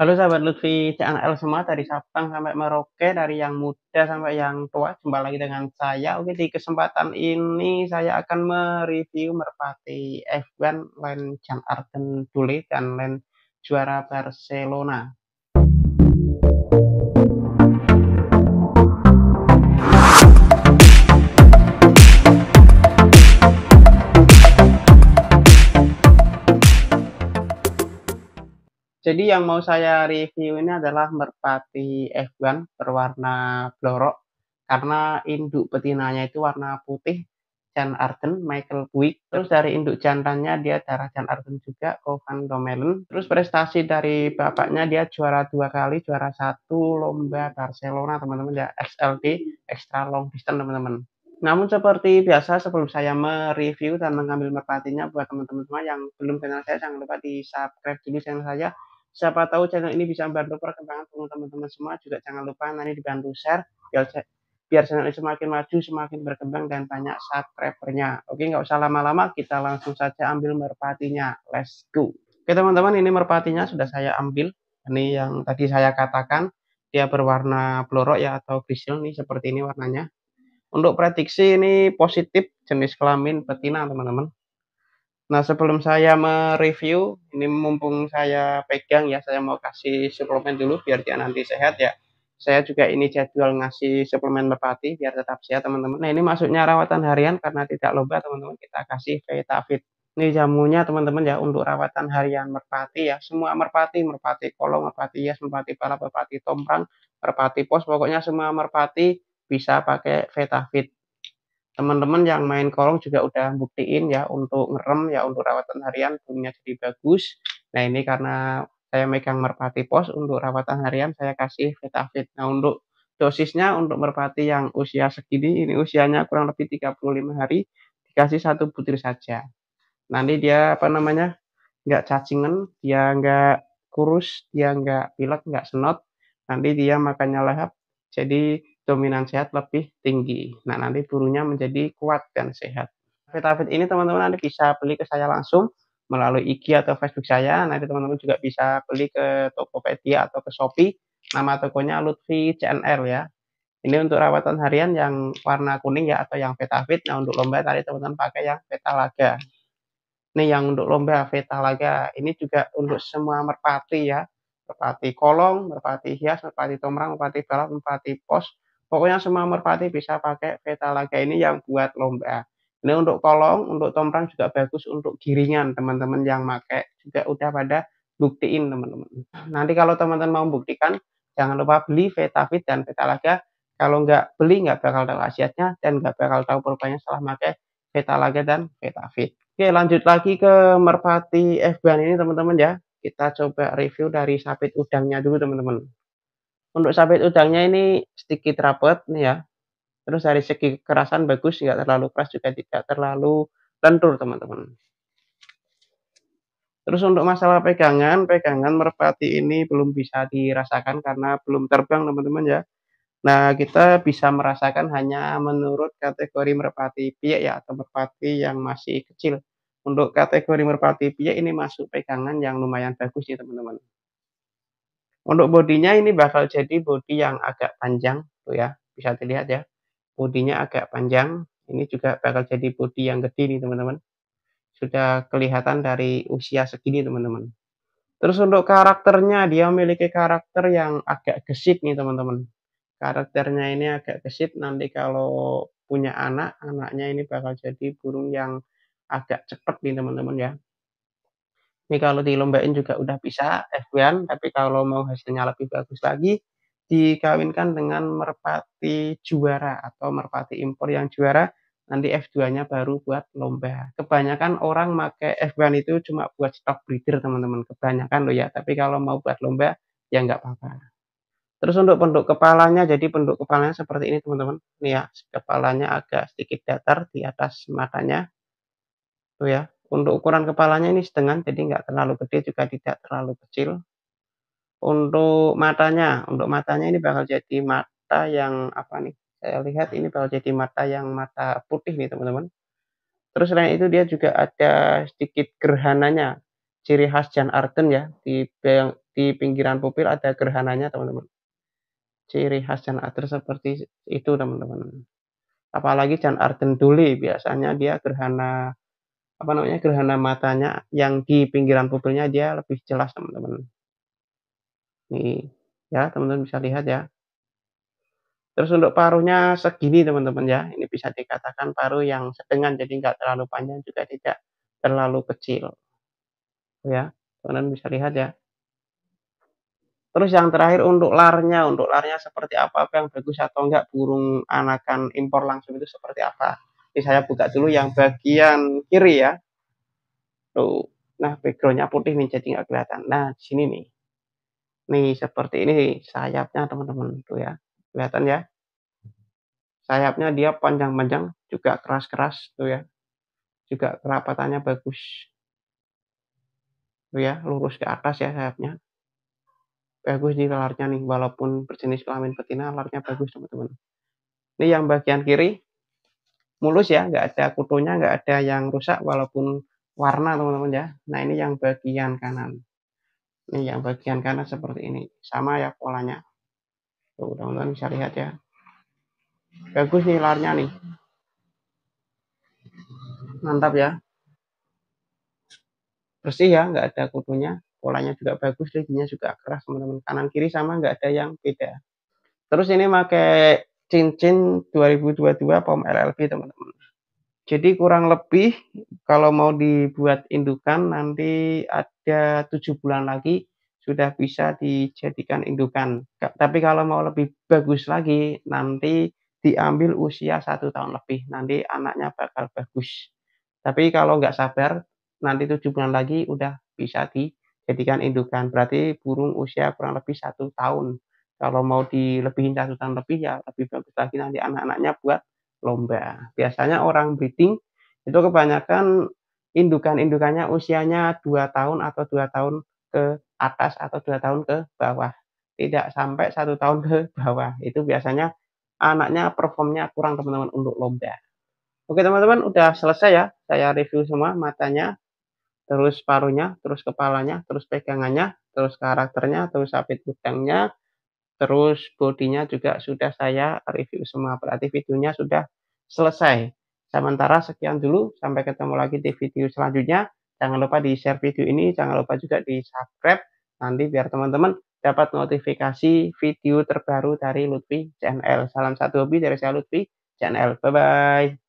Halo sahabat Lutfi, CNL semua dari Sabang sampai Merauke, dari yang muda sampai yang tua, jumpa lagi dengan saya. Oke, di kesempatan ini saya akan mereview merpati F1 Len Jan Arden dan Len juara Barcelona. Jadi yang mau saya review ini adalah merpati F1 berwarna blorok karena induk betinanya itu warna putih Jan Arden, Michael Buick. Terus dari induk jantannya dia darah Jan Arden juga, Kovan Domelen. Terus prestasi dari bapaknya dia juara dua kali, juara satu lomba Barcelona teman-teman ya, XLD, extra long distance teman-teman. Namun seperti biasa sebelum saya mereview dan mengambil merpatinya buat teman-teman semua yang belum kenal saya jangan lupa di subscribe dulu channel saya Siapa tahu channel ini bisa membantu perkembangan teman-teman semua. Juga jangan lupa nanti dibantu share biar biar channel ini semakin maju, semakin berkembang dan banyak subscribernya. Oke, nggak usah lama-lama, kita langsung saja ambil merpatinya. Let's go. Oke teman-teman, ini merpatinya sudah saya ambil. Ini yang tadi saya katakan, dia berwarna blorok ya atau grisil nih seperti ini warnanya. Untuk prediksi ini positif jenis kelamin betina teman-teman. Nah, sebelum saya mereview, ini mumpung saya pegang ya, saya mau kasih suplemen dulu biar dia nanti sehat ya. Saya juga ini jadwal ngasih suplemen merpati biar tetap sehat teman-teman. Nah, ini masuknya rawatan harian karena tidak loba teman-teman, kita kasih Vitafit. Ini jamunya teman-teman ya untuk rawatan harian merpati ya. Semua merpati, merpati kolong, merpati yes, merpati pala, merpati tomprang, merpati pos, pokoknya semua merpati bisa pakai Vitafit teman-teman yang main kolong juga udah buktiin ya untuk ngerem ya untuk rawatan harian punya jadi bagus. Nah ini karena saya megang merpati pos untuk rawatan harian saya kasih vetafit. Nah untuk dosisnya untuk merpati yang usia segini ini usianya kurang lebih 35 hari dikasih satu butir saja. Nanti dia apa namanya nggak cacingan, dia nggak kurus, dia nggak pilek, nggak senot. Nanti dia makannya lahap. Jadi dominan sehat lebih tinggi. Nah, nanti turunnya menjadi kuat dan sehat. Fitavit ini teman-teman nanti bisa beli ke saya langsung melalui IG atau Facebook saya. Nanti teman-teman juga bisa beli ke Tokopedia atau ke Shopee. Nama tokonya Lutfi CNR ya. Ini untuk rawatan harian yang warna kuning ya atau yang Vetavit. Nah, untuk lomba tadi teman-teman pakai yang Vetalaga. Ini yang untuk lomba Vetalaga. Ini juga untuk semua merpati ya. Merpati kolong, merpati hias, merpati tomrang, merpati balap, merpati pos, Pokoknya semua merpati bisa pakai petalaga ini yang buat lomba. Ini untuk kolong, untuk tomprang juga bagus untuk giringan teman-teman yang pakai juga udah pada buktiin teman-teman. Nanti kalau teman-teman mau buktikan, jangan lupa beli Vetafit dan Vetalaga. Kalau nggak beli nggak bakal tahu khasiatnya dan nggak bakal tahu perubahannya setelah pakai Vetalaga dan Vetafit. Oke lanjut lagi ke merpati F1 ini teman-teman ya. Kita coba review dari sapit udangnya dulu teman-teman. Untuk sabit udangnya ini sedikit rapet nih ya. Terus dari segi kekerasan bagus, tidak terlalu keras juga tidak terlalu lentur teman-teman. Terus untuk masalah pegangan, pegangan merpati ini belum bisa dirasakan karena belum terbang teman-teman ya. Nah kita bisa merasakan hanya menurut kategori merpati pia ya atau merpati yang masih kecil. Untuk kategori merpati pia ini masuk pegangan yang lumayan bagus ya teman-teman. Untuk bodinya ini bakal jadi bodi yang agak panjang tuh ya. Bisa dilihat ya. Bodinya agak panjang. Ini juga bakal jadi bodi yang gede nih teman-teman. Sudah kelihatan dari usia segini teman-teman. Terus untuk karakternya dia memiliki karakter yang agak gesit nih teman-teman. Karakternya ini agak gesit nanti kalau punya anak, anaknya ini bakal jadi burung yang agak cepat nih teman-teman ya. Ini kalau dilombain juga udah bisa F1, tapi kalau mau hasilnya lebih bagus lagi, dikawinkan dengan merpati juara atau merpati impor yang juara, nanti F2-nya baru buat lomba. Kebanyakan orang pakai F1 itu cuma buat stock breeder, teman-teman. Kebanyakan loh ya, tapi kalau mau buat lomba, ya nggak apa-apa. Terus untuk penduk kepalanya, jadi penduk kepalanya seperti ini, teman-teman. Nih ya, kepalanya agak sedikit datar di atas matanya. Tuh ya, untuk ukuran kepalanya ini setengah, jadi nggak terlalu gede juga tidak terlalu kecil. Untuk matanya, untuk matanya ini bakal jadi mata yang apa nih? Saya lihat ini bakal jadi mata yang mata putih nih teman-teman. Terus selain itu dia juga ada sedikit gerhananya, ciri khas Jan Arden ya di di pinggiran pupil ada gerhananya teman-teman. Ciri khas Jan Arden seperti itu teman-teman apalagi Jan Arden Duli biasanya dia gerhana apa namanya gerhana matanya yang di pinggiran pupilnya dia lebih jelas teman-teman nih ya teman-teman bisa lihat ya terus untuk paruhnya segini teman-teman ya ini bisa dikatakan paruh yang sedengan jadi nggak terlalu panjang juga tidak terlalu kecil ya teman-teman bisa lihat ya Terus yang terakhir untuk larnya, untuk larnya seperti apa, apa yang bagus atau enggak burung anakan impor langsung itu seperti apa. Jadi saya buka dulu yang bagian kiri ya. Tuh. Nah, backgroundnya putih nih, jadi nggak kelihatan. Nah, di sini nih. Nih, seperti ini sayapnya teman-teman. Tuh ya. Kelihatan ya. Sayapnya dia panjang-panjang, juga keras-keras. Tuh ya. Juga kerapatannya bagus. Tuh ya, lurus ke atas ya sayapnya. Bagus di larnya nih, walaupun berjenis kelamin betina, larnya bagus teman-teman. Ini yang bagian kiri, mulus ya, nggak ada kutunya, nggak ada yang rusak walaupun warna teman-teman ya. Nah ini yang bagian kanan. Ini yang bagian kanan seperti ini. Sama ya polanya. Tuh teman-teman bisa lihat ya. Bagus nih larnya nih. Mantap ya. Bersih ya, nggak ada kutunya. Polanya juga bagus, lidinya juga keras teman-teman. Kanan kiri sama nggak ada yang beda. Terus ini pakai cincin 2022 POM LLB teman-teman. Jadi kurang lebih kalau mau dibuat indukan nanti ada tujuh bulan lagi sudah bisa dijadikan indukan. Tapi kalau mau lebih bagus lagi nanti diambil usia satu tahun lebih. Nanti anaknya bakal bagus. Tapi kalau nggak sabar nanti tujuh bulan lagi udah bisa dijadikan indukan. Berarti burung usia kurang lebih satu tahun kalau mau dilebihin catatan lebih ya lebih bagus lagi nanti anak-anaknya buat lomba. Biasanya orang breeding itu kebanyakan indukan-indukannya usianya dua tahun atau dua tahun ke atas atau dua tahun ke bawah. Tidak sampai satu tahun ke bawah. Itu biasanya anaknya performnya kurang teman-teman untuk lomba. Oke teman-teman udah selesai ya. Saya review semua matanya, terus parunya, terus kepalanya, terus pegangannya, terus karakternya, terus sapit udangnya, terus bodinya juga sudah saya review semua berarti videonya sudah selesai sementara sekian dulu sampai ketemu lagi di video selanjutnya jangan lupa di share video ini jangan lupa juga di subscribe nanti biar teman-teman dapat notifikasi video terbaru dari Lutfi Channel salam satu hobi dari saya Lutfi Channel bye bye